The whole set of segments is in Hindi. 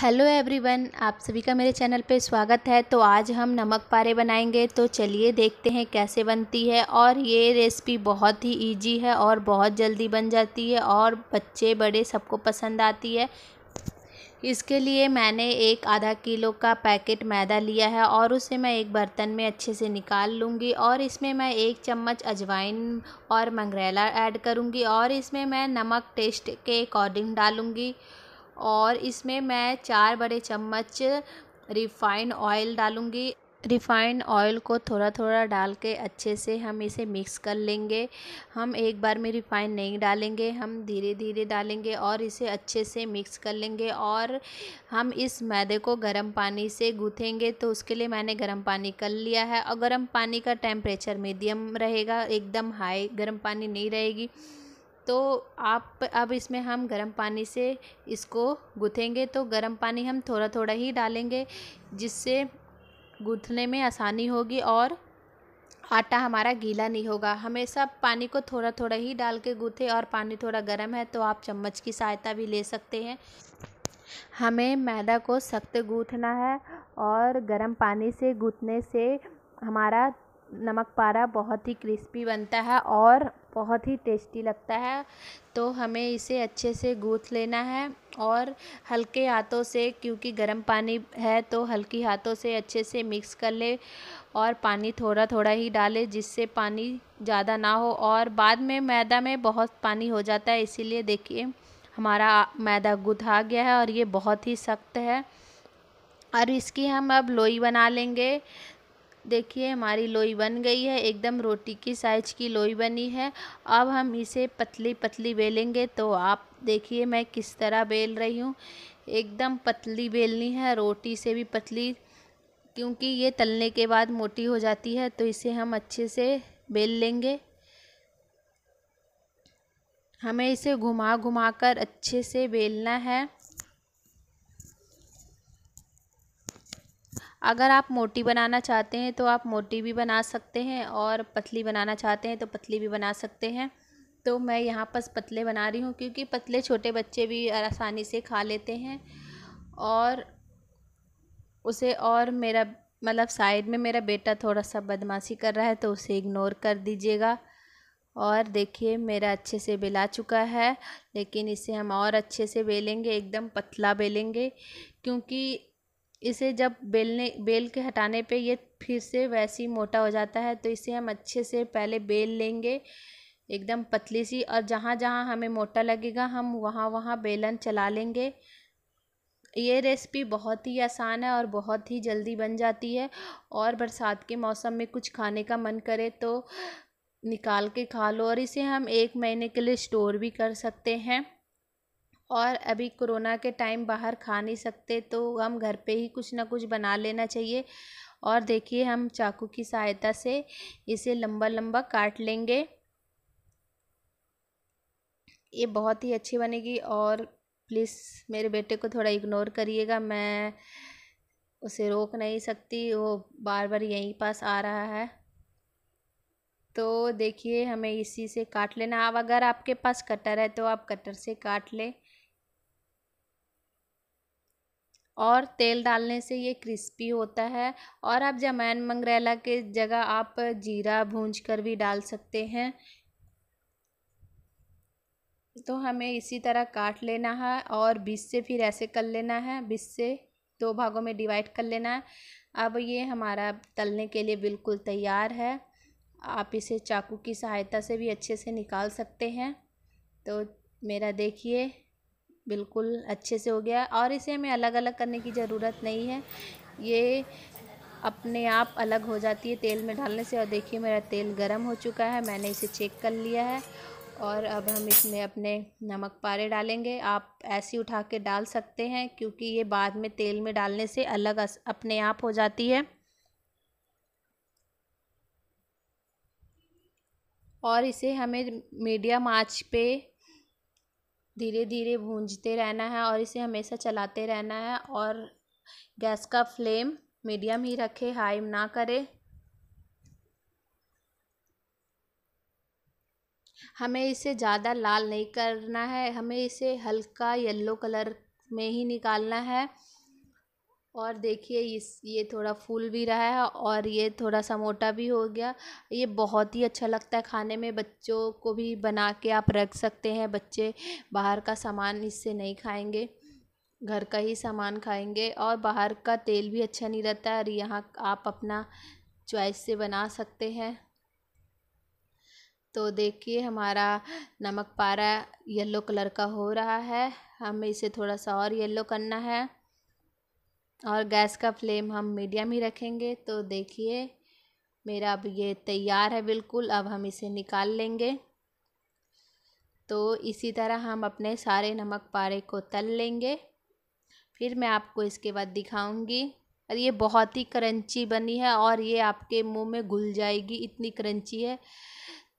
हेलो एवरीवन आप सभी का मेरे चैनल पे स्वागत है तो आज हम नमक पारे बनाएंगे तो चलिए देखते हैं कैसे बनती है और ये रेसिपी बहुत ही इजी है और बहुत जल्दी बन जाती है और बच्चे बड़े सबको पसंद आती है इसके लिए मैंने एक आधा किलो का पैकेट मैदा लिया है और उसे मैं एक बर्तन में अच्छे से निकाल लूँगी और इसमें मैं एक चम्मच अजवाइन और मंगरेला ऐड करूँगी और इसमें मैं नमक टेस्ट के अकॉर्डिंग डालूँगी और इसमें मैं चार बड़े चम्मच रिफ़ाइंड ऑयल डालूँगी रिफ़ाइंड ऑयल को थोड़ा थोड़ा डाल के अच्छे से हम इसे मिक्स कर लेंगे हम एक बार में रिफ़ाइंड नहीं डालेंगे हम धीरे धीरे डालेंगे और इसे अच्छे से मिक्स कर लेंगे और हम इस मैदे को गर्म पानी से गूँथेंगे तो उसके लिए मैंने गर्म पानी कर लिया है और गर्म पानी का टेम्परेचर मीडियम रहेगा एकदम हाई गर्म पानी नहीं रहेगी तो आप अब इसमें हम गर्म पानी से इसको गूँथेंगे तो गर्म पानी हम थोड़ा थोड़ा ही डालेंगे जिससे गूँथने में आसानी होगी और आटा हमारा गीला नहीं होगा हमेशा पानी को थोड़ा थोड़ा ही डाल के गूँथे और पानी थोड़ा गर्म है तो आप चम्मच की सहायता भी ले सकते हैं हमें मैदा को सख्त गूँथना है और गर्म पानी से गूँथने से हमारा नमक पारा बहुत ही क्रिस्पी बनता है और बहुत ही टेस्टी लगता है तो हमें इसे अच्छे से गूँथ लेना है और हल्के हाथों से क्योंकि गर्म पानी है तो हल्की हाथों से अच्छे से मिक्स कर ले और पानी थोड़ा थोड़ा ही डाले जिससे पानी ज़्यादा ना हो और बाद में मैदा में बहुत पानी हो जाता है इसीलिए देखिए हमारा मैदा गुथा गया है और ये बहुत ही सख्त है और इसकी हम अब लोई बना लेंगे देखिए हमारी लोई बन गई है एकदम रोटी की साइज की लोई बनी है अब हम इसे पतली पतली बेलेंगे तो आप देखिए मैं किस तरह बेल रही हूँ एकदम पतली बेलनी है रोटी से भी पतली क्योंकि ये तलने के बाद मोटी हो जाती है तो इसे हम अच्छे से बेल लेंगे हमें इसे घुमा घुमा कर अच्छे से बेलना है अगर आप मोटी बनाना चाहते हैं तो आप मोटी भी बना सकते हैं और पतली बनाना चाहते हैं तो पतली भी बना सकते हैं तो मैं यहाँ पर पतले बना रही हूँ क्योंकि पतले छोटे बच्चे भी आसानी से खा लेते हैं और उसे और मेरा मतलब साइड में मेरा बेटा थोड़ा सा बदमाशी कर रहा है तो उसे इग्नोर कर दीजिएगा और देखिए मेरा अच्छे से बेला चुका है लेकिन इसे हम और अच्छे से बेलेंगे एकदम पतला बेलेंगे क्योंकि इसे जब बेलने बेल के हटाने पे ये फिर से वैसे ही मोटा हो जाता है तो इसे हम अच्छे से पहले बेल लेंगे एकदम पतली सी और जहाँ जहाँ हमें मोटा लगेगा हम वहाँ वहाँ बेलन चला लेंगे ये रेसिपी बहुत ही आसान है और बहुत ही जल्दी बन जाती है और बरसात के मौसम में कुछ खाने का मन करे तो निकाल के खा लो और इसे हम एक महीने के लिए स्टोर भी कर सकते हैं और अभी कोरोना के टाइम बाहर खा नहीं सकते तो हम घर पे ही कुछ ना कुछ बना लेना चाहिए और देखिए हम चाकू की सहायता से इसे लंबा लंबा काट लेंगे ये बहुत ही अच्छी बनेगी और प्लीज़ मेरे बेटे को थोड़ा इग्नोर करिएगा मैं उसे रोक नहीं सकती वो बार बार यहीं पास आ रहा है तो देखिए हमें इसी से काट लेना अब अगर आपके पास कटर है तो आप कटर से काट लें और तेल डालने से ये क्रिस्पी होता है और आप जमैन मंगरेला के जगह आप जीरा भूंज कर भी डाल सकते हैं तो हमें इसी तरह काट लेना है और बीस से फिर ऐसे कर लेना है बीस से दो भागों में डिवाइड कर लेना है अब ये हमारा तलने के लिए बिल्कुल तैयार है आप इसे चाकू की सहायता से भी अच्छे से निकाल सकते हैं तो मेरा देखिए बिल्कुल अच्छे से हो गया और इसे हमें अलग अलग करने की ज़रूरत नहीं है ये अपने आप अलग हो जाती है तेल में डालने से और देखिए मेरा तेल गर्म हो चुका है मैंने इसे चेक कर लिया है और अब हम इसमें अपने नमक पारे डालेंगे आप ऐसी उठा के डाल सकते हैं क्योंकि ये बाद में तेल में डालने से अलग अपने आप हो जाती है और इसे हमें मीडियम आंच पे धीरे धीरे भूंजते रहना है और इसे हमेशा चलाते रहना है और गैस का फ्लेम मीडियम ही रखे हाई ना करे हमें इसे ज़्यादा लाल नहीं करना है हमें इसे हल्का येलो कलर में ही निकालना है और देखिए इस ये थोड़ा फूल भी रहा है और ये थोड़ा सा मोटा भी हो गया ये बहुत ही अच्छा लगता है खाने में बच्चों को भी बना के आप रख सकते हैं बच्चे बाहर का सामान इससे नहीं खाएंगे घर का ही सामान खाएंगे और बाहर का तेल भी अच्छा नहीं रहता है और यहाँ आप अपना चॉइस से बना सकते हैं तो देखिए हमारा नमक पारा येलो कलर का हो रहा है हमें इसे थोड़ा सा और येलो करना है और गैस का फ्लेम हम मीडियम ही रखेंगे तो देखिए मेरा अब ये तैयार है बिल्कुल अब हम इसे निकाल लेंगे तो इसी तरह हम अपने सारे नमक पारे को तल लेंगे फिर मैं आपको इसके बाद दिखाऊंगी और ये बहुत ही क्रंची बनी है और ये आपके मुंह में घुल जाएगी इतनी क्रंची है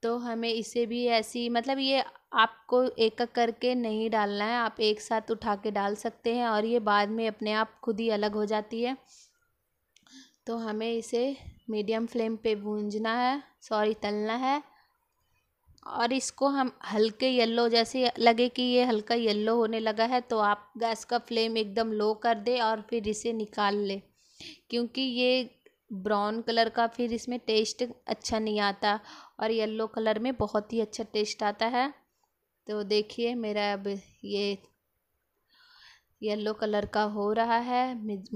तो हमें इसे भी ऐसी मतलब ये आपको एक एक करके नहीं डालना है आप एक साथ उठा के डाल सकते हैं और ये बाद में अपने आप खुद ही अलग हो जाती है तो हमें इसे मीडियम फ्लेम पे भूंजना है सॉरी तलना है और इसको हम हल्के येलो जैसे लगे कि ये हल्का येलो होने लगा है तो आप गैस का फ्लेम एकदम लो कर दे और फिर इसे निकाल ले क्योंकि ये ब्राउन कलर का फिर इसमें टेस्ट अच्छा नहीं आता और येलो कलर में बहुत ही अच्छा टेस्ट आता है तो देखिए मेरा अब ये येलो कलर का हो रहा है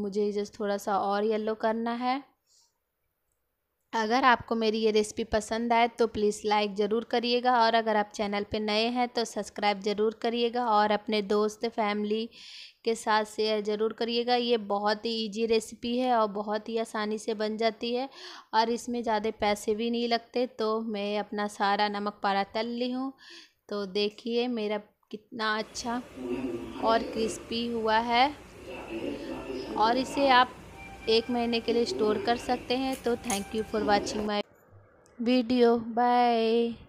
मुझे जस्ट थोड़ा सा और येलो करना है अगर आपको मेरी ये रेसिपी पसंद आए तो प्लीज़ लाइक ज़रूर करिएगा और अगर आप चैनल पे नए हैं तो सब्सक्राइब ज़रूर करिएगा और अपने दोस्त फैमिली के साथ शेयर ज़रूर करिएगा ये बहुत ही इजी रेसिपी है और बहुत ही आसानी से बन जाती है और इसमें ज़्यादा पैसे भी नहीं लगते तो मैं अपना सारा नमक पारा तल ली हूँ तो देखिए मेरा कितना अच्छा और क्रिस्पी हुआ है और इसे आप एक महीने के लिए स्टोर कर सकते हैं तो thank you for watching my video bye